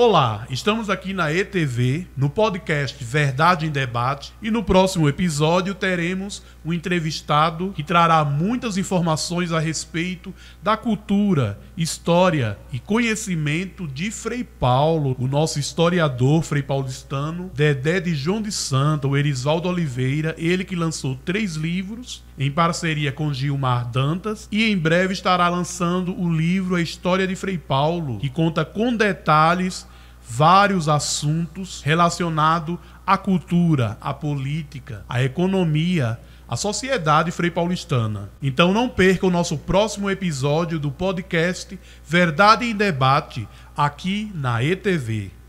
Olá, estamos aqui na ETV, no podcast Verdade em Debate, e no próximo episódio teremos um entrevistado que trará muitas informações a respeito da cultura, história e conhecimento de Frei Paulo, o nosso historiador frei paulistano, Dedé de João de Santa, o Erivaldo Oliveira, ele que lançou três livros em parceria com Gilmar Dantas, e em breve estará lançando o livro A História de Frei Paulo, que conta com detalhes vários assuntos relacionados à cultura, à política, à economia, à sociedade frei paulistana. Então não perca o nosso próximo episódio do podcast Verdade em Debate aqui na ETV.